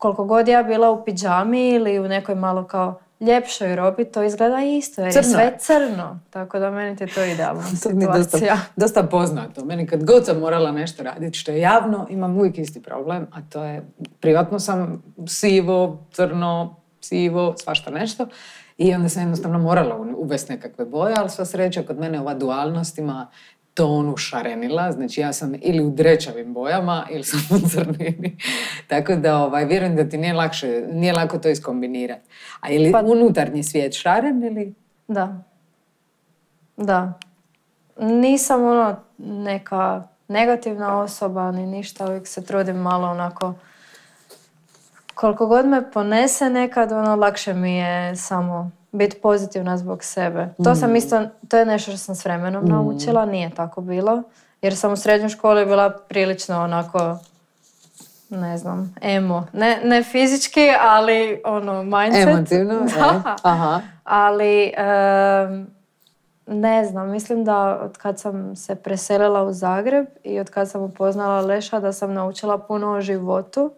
koliko god ja bila u pidžami ili u nekoj malo kao ljepšoj robi, to izgleda isto. Jer je sve crno. Tako da meni je to idealna situacija. dosta, dosta poznato. Meni kad god sam morala nešto raditi što je javno, imam uvijek isti problem, a to je privatno sam sivo, crno, sivo, svašta nešto. I onda sam jednostavno morala uvesti nekakve boje, ali sva sreća kod mene ova dualnost ima tonu šarenila, znači ja sam ili u drećavim bojama ili sam u crnini. Tako da ovaj, vjerujem da ti nije, lakše, nije lako to iskombinirati. A ili pa... unutarnji svijet šaren ili? Da. Da. Nisam ono neka negativna osoba ni ništa, uvijek se trudim malo onako koliko god me ponese nekad, ono, lakše mi je samo biti pozitivna zbog sebe. To mm. sam isto, to je nešto što sam s vremenom mm. naučila, nije tako bilo. Jer sam u srednjoj školi bila prilično onako, ne znam, emo. Ne, ne fizički, ali ono, mindset. Emotivno, da. Aha. Ali, ne znam, mislim da od kad sam se preselila u Zagreb i od kad sam upoznala Leša da sam naučila puno o životu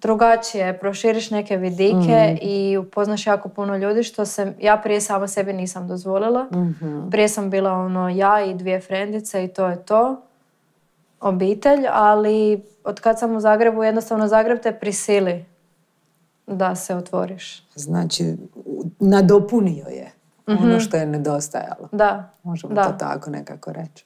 drugačije, proširiš neke vidike mhm. i upoznaš jako puno ljudi što se ja prije sama sebi nisam dozvolila. Mhm. Prije sam bila ono ja i dvije frendice i to je to. Obitelj, ali od kad sam u Zagrebu, jednostavno Zagreb te prisili da se otvoriš. Znači, nadopunio je ono mhm. što je nedostajalo. Da. Možemo da. to tako nekako reći.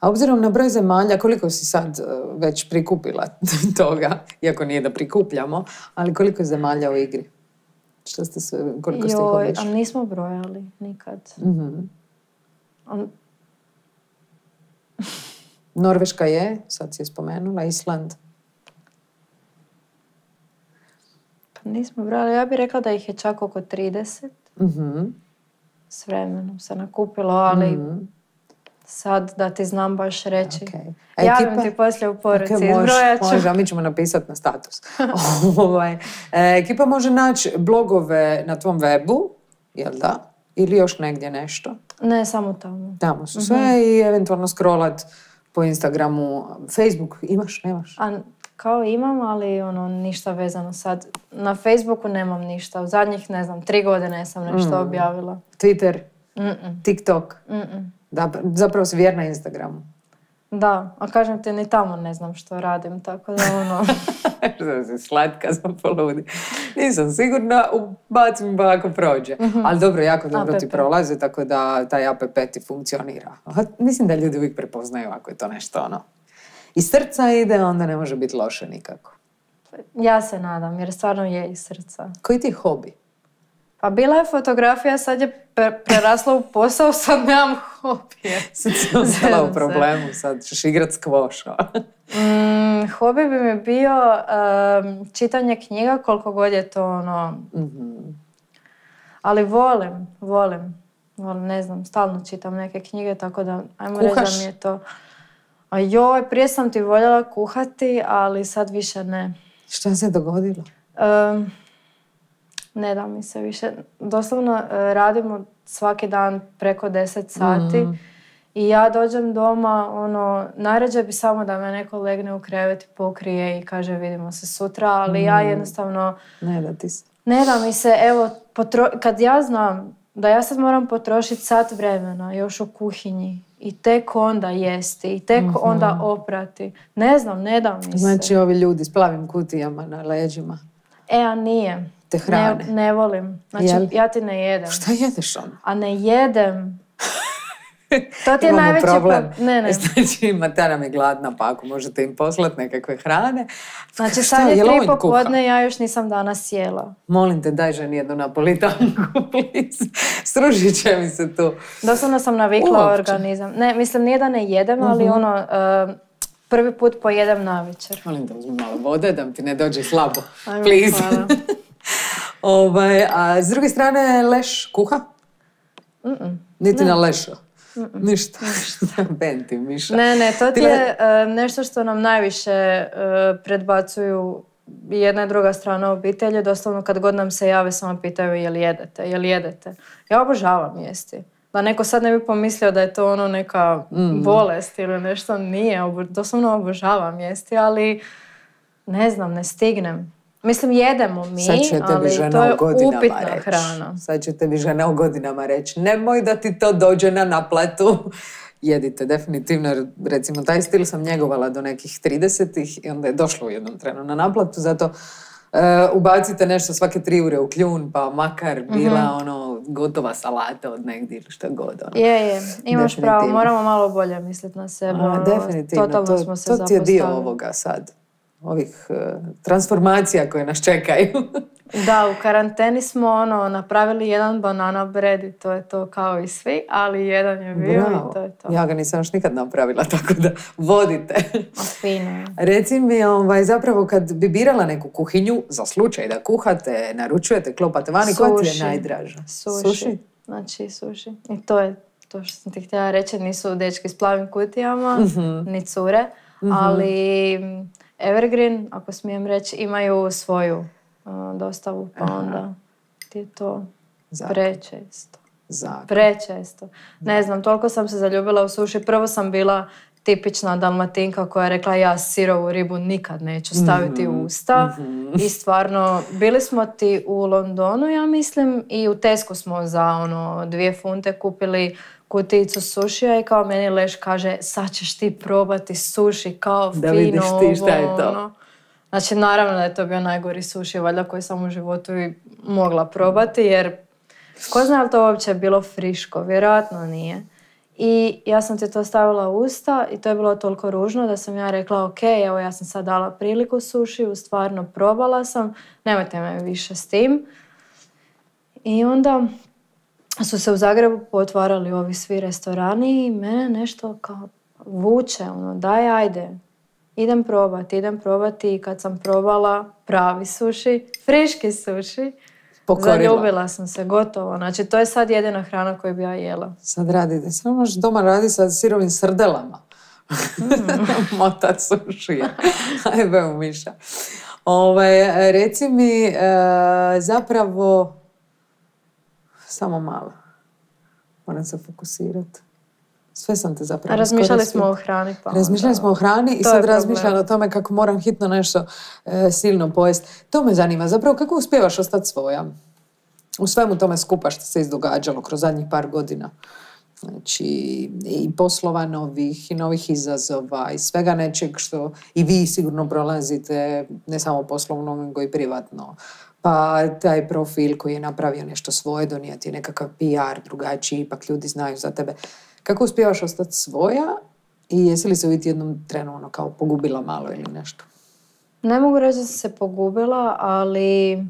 A obzirom na broj zemalja, koliko si sad e, već prikupila toga, iako nije da prikupljamo, ali koliko je zemalja u igri? Što ste koliko ste Joj, nismo brojali nikad. Mhm. Norveška je, sad si je spomenula, Island. Pa nismo brojali, ja bih rekla da ih je čak oko 30. Mhm. S vremenom se nakupilo, ali mhm sad da ti znam baš reći. Okay. E, Javim ti poslije u poruci, okay, mi ćemo napisati na status. Ovaj, e, ekipa može naći blogove na tvom webu, jel da? Ili još negdje nešto? Ne, samo tamo. Tamo su mhm. sve i eventualno scrollat po Instagramu. Facebook imaš, nemaš? A, kao imam, ali ono, ništa vezano sad. Na Facebooku nemam ništa. U zadnjih, ne znam, tri godine sam nešto mm. objavila. Twitter? mm TikTok? mm da, zapravo si vjerna Instagramu. Da, a kažem ti ni tamo ne znam što radim, tako da ono... Slatka sam poludi. Nisam sigurna, ubacim pa ako prođe. Mhm. Ali dobro, jako dobro ti prolaze, tako da taj app ti funkcionira. Mislim da ljudi uvijek prepoznaju ako je to nešto ono. Iz srca ide, onda ne može biti loše nikako. Ja se nadam, jer stvarno je iz srca. Koji ti hobi? Pa bila je fotografija, sad je Preraslo u posao, sad nemam hobije. Sad sam zela u problemu, sad ćeš igrat skvoš. Mm, hobi bi mi bio čitanje knjiga koliko god je to ono... Mhm. Ali volim, volim. Volim, ne znam, stalno čitam neke knjige, tako da ajmo reći da mi je to... A joj, prije sam ti voljela kuhati, ali sad više ne. Što se dogodilo? ne da mi se više. Doslovno e, radimo svaki dan preko 10 sati mhm. i ja dođem doma, ono, najrađe bi samo da me neko legne u krevet, pokrije i kaže vidimo se sutra, ali ja mhm. jednostavno... Ne da ti se. Ne da mi se, evo, kad ja znam da ja sad moram potrošiti sat vremena još u kuhinji i tek onda jesti i tek mhm. onda oprati. Ne znam, ne da mi znači, se. Znači ovi ljudi s plavim kutijama na leđima. E, a nije te hrane. Ne, volim. Znači, ja ti ne jedem. Šta jedeš on A ne jedem. To ti je najveći problem. Pa... Ne, ne. Znači, Matana je gladna, pa ako možete im poslati nekakve hrane. Znači, Šta, sad je tri popodne, ja još nisam danas jela. Molim te, daj ženi jednu napolitanku, please. Sružit će mi se tu. Doslovno sam navikla organizam. Ne, mislim, nije da ne jedem, ali mhm. ono... E, prvi put pojedem na večer. Molim te, uzmi malo vode da ti ne dođe slabo. Please. ovaj, a s druge strane, leš kuha? mm Niti na lešu. Mm-mm. Ništa. Miša. Ne, ne, to ti je e, nešto što nam najviše uh, predbacuju jedna i druga strana obitelji. Doslovno kad god nam se jave samo pitaju jel jedete, jel jedete. Ja obožavam jesti. Da neko sad ne bi pomislio da je to ono neka mm. bolest ili nešto. Nije, obo, doslovno obožavam jesti, ali ne znam, ne stignem. Mislim, jedemo mi, ali to je godinama upitna hrana. Sad će tebi žena u godinama reći, nemoj da ti to dođe na naplatu. Jedite, definitivno. Recimo, taj stil sam njegovala do nekih 30-ih i onda je došlo u jednom trenu na naplatu, zato e, ubacite nešto svake tri ure u kljun, pa makar mhm. bila ono gotova salata od negdje ili što god. Ono. Je, je, imaš pravo, moramo malo bolje misliti na sebe. Ono, definitivno, to, se to ti je dio ovoga sad ovih e, transformacija koje nas čekaju. da, u karanteni smo ono, napravili jedan banana bread i to je to kao i svi, ali jedan je bio i to je to. Ja ga nisam još nikad napravila, tako da vodite. fino. Reci mi, ovaj, zapravo kad bi birala neku kuhinju, za slučaj da kuhate, naručujete, klopate vani, koja ti je najdraža? Suši. suši. Znači, suši. I to je to što sam ti htjela reći, nisu dečki s plavim kutijama, mm ni cure, mhm. ali Evergreen, ako smijem reći, imaju svoju uh, dostavu, pa onda ti je to prečesto. Zato. Prečesto. Ne znam, toliko sam se zaljubila u suši. Prvo sam bila tipična dalmatinka koja je rekla ja sirovu ribu nikad neću staviti u mhm. usta. Mhm. I stvarno, bili smo ti u Londonu, ja mislim, i u Tesku smo za ono dvije funte kupili kuticu sušija i kao meni Leš kaže sad ćeš ti probati suši kao da fino. Da vidiš ti šta je to. Ono. Znači naravno da je to bio najgori suši valjda koji sam u životu i mogla probati jer ko zna li to uopće bilo friško, vjerojatno nije. I ja sam ti to stavila u usta i to je bilo toliko ružno da sam ja rekla ok, evo ja sam sad dala priliku u stvarno probala sam, nemojte me više s tim. I onda su se u Zagrebu potvarali ovi svi restorani i mene nešto kao vuče, ono, daj ajde, idem probati, idem probati i kad sam probala pravi suši, friški suši, Pokorila. Zaljubila sam se, gotovo. Znači, to je sad jedina hrana koju bi ja jela. Sad da samo možeš doma radi sa sirovim srdelama. Mm. Motat suši. Ajde, miša. Ovaj, reci mi, eh, zapravo, samo malo. Moram se fokusirati. Sve sam te zapravo... A razmišljali smo o hrani. Pa razmišljali smo o hrani i sad razmišljam o tome kako moram hitno nešto e, silno pojesti. To me zanima. Zapravo kako uspjevaš ostati svoja? U svemu tome skupa što se izdogađalo kroz zadnjih par godina. Znači, i poslova novih, i novih izazova, i svega nečeg što i vi sigurno prolazite, ne samo poslovno, nego i privatno a, pa taj profil koji je napravio nešto svoje, donijeti nekakav PR drugačiji, ipak ljudi znaju za tebe. Kako uspijevaš ostati svoja i jesi li se uvijek jednom trenu ono, kao pogubila malo ili nešto? Ne mogu reći da sam se pogubila, ali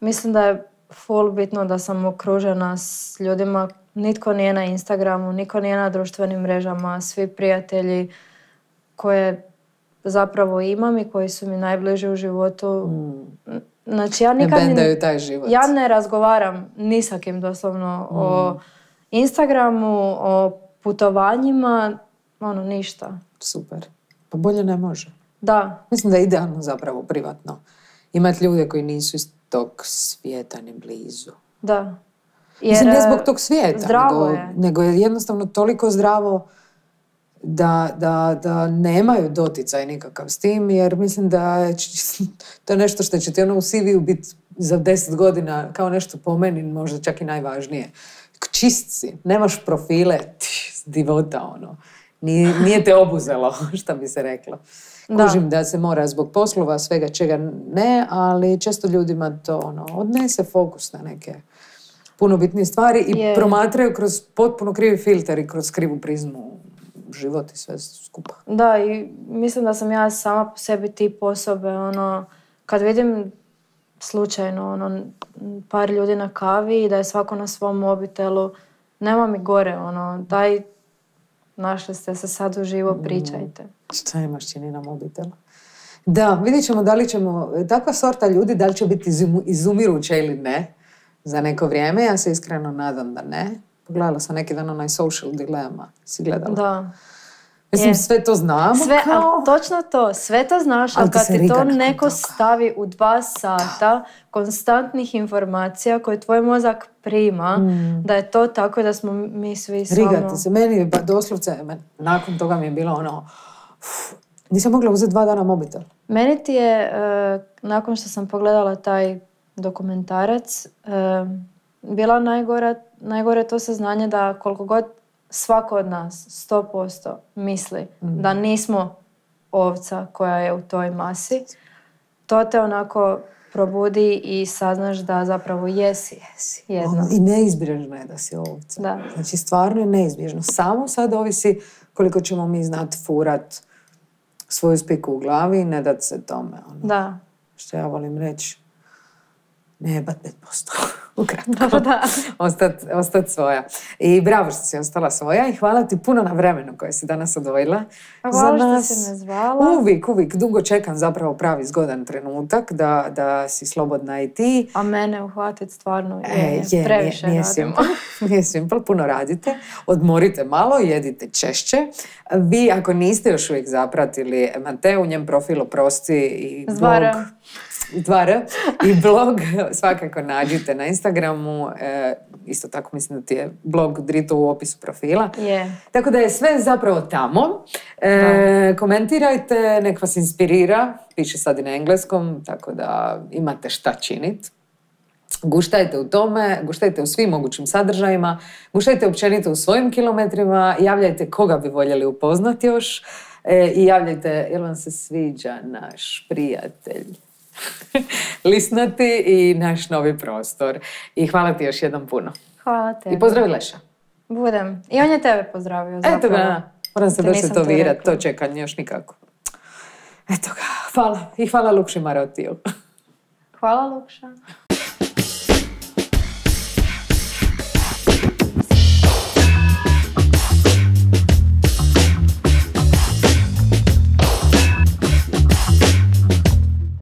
mislim da je full bitno da sam okružena s ljudima. Nitko nije na Instagramu, niko nije na društvenim mrežama, svi prijatelji koje zapravo imam i koji su mi najbliže u životu mm. Znači ja Ne bendaju taj život. Ja ne razgovaram ni sa kim doslovno o mm. Instagramu, o putovanjima, ono ništa. Super. Pa bolje ne može. Da. Mislim da je idealno zapravo privatno. Imati ljude koji nisu iz tog svijeta ni blizu. Da. Jer, Mislim ne zbog tog svijeta. nego, je. Nego je jednostavno toliko zdravo da, da, da nemaju doticaj nikakav s tim, jer mislim da to je nešto što će ti ono u CV-u biti za deset godina kao nešto po meni možda čak i najvažnije. Čist si, nemaš profile, s divota ono. Nije, te obuzelo, što bi se reklo. Kužim da. se mora zbog poslova, svega čega ne, ali često ljudima to ono, odnese fokus na neke puno bitnije stvari i promatraju kroz potpuno krivi filter i kroz krivu prizmu život i sve skupa. Da, i mislim da sam ja sama po sebi tip osobe, ono, kad vidim slučajno, ono, par ljudi na kavi i da je svako na svom mobitelu, nema mi gore, ono, daj, našli ste se sad u živo, mm. pričajte. šta imaš čini na mobitelu? Da, vidjet ćemo da li ćemo, takva sorta ljudi, da li će biti izumiruća ili ne za neko vrijeme. Ja se iskreno nadam da ne. Pogledala sam neki dan onaj social dilema. Si gledala? Da. Mislim, je. sve to znamo sve, kao... točno to, sve to znaš, ali kad ti to neko toga. stavi u dva sata konstantnih informacija koje tvoj mozak prima, mm. da je to tako da smo mi svi samo... Rigati se. Meni je doslovce, men, nakon toga mi je bilo ono... Uf, nisam mogla uzeti dva dana mobitel. Meni ti je, e, nakon što sam pogledala taj dokumentarac, e, bila najgora najgore to saznanje da koliko god svako od nas 100% misli mm. da nismo ovca koja je u toj masi, to te onako probudi i saznaš da zapravo jesi, jesi jedna. Ono, I neizbježno je da si ovca. Znači stvarno je neizbježno. Samo sad ovisi koliko ćemo mi znat furat svoju spiku u glavi i ne dat se tome. Ono, da. Što ja volim reći, ne jebat ukratko. Da. Ostat, ostat svoja. I bravo što si ostala svoja i hvala ti puno na vremenu koje si danas odvojila. Hvala za nas. što si me zvala. Uvijek, uvijek. Dugo čekam zapravo pravi zgodan trenutak da, da si slobodna i ti. A mene uhvatit stvarno je, e, previše nije, nije simple, puno radite. Odmorite malo, jedite češće. Vi ako niste još uvijek zapratili Mateu, njem profil oprosti i blog. Zvara dva i blog svakako nađite na Instagramu. E, isto tako mislim da ti je blog drito u opisu profila. Tako da je sve zapravo tamo. E, komentirajte, nek vas inspirira. Piše sad i na engleskom, tako da imate šta činiti. Guštajte u tome, guštajte u svim mogućim sadržajima, guštajte općenito u svojim kilometrima, javljajte koga bi voljeli upoznati još e, i javljajte jel vam se sviđa naš prijatelj. lisnuti i naš novi prostor. I hvala ti još jednom puno. Hvala te. I pozdravi Leša. Budem. I on je tebe pozdravio zapravo. Eto ga, moram se doći to virat, to čekanje još nikako. Eto ga, hvala. I hvala Lukši Marotiju. Hvala Lukša.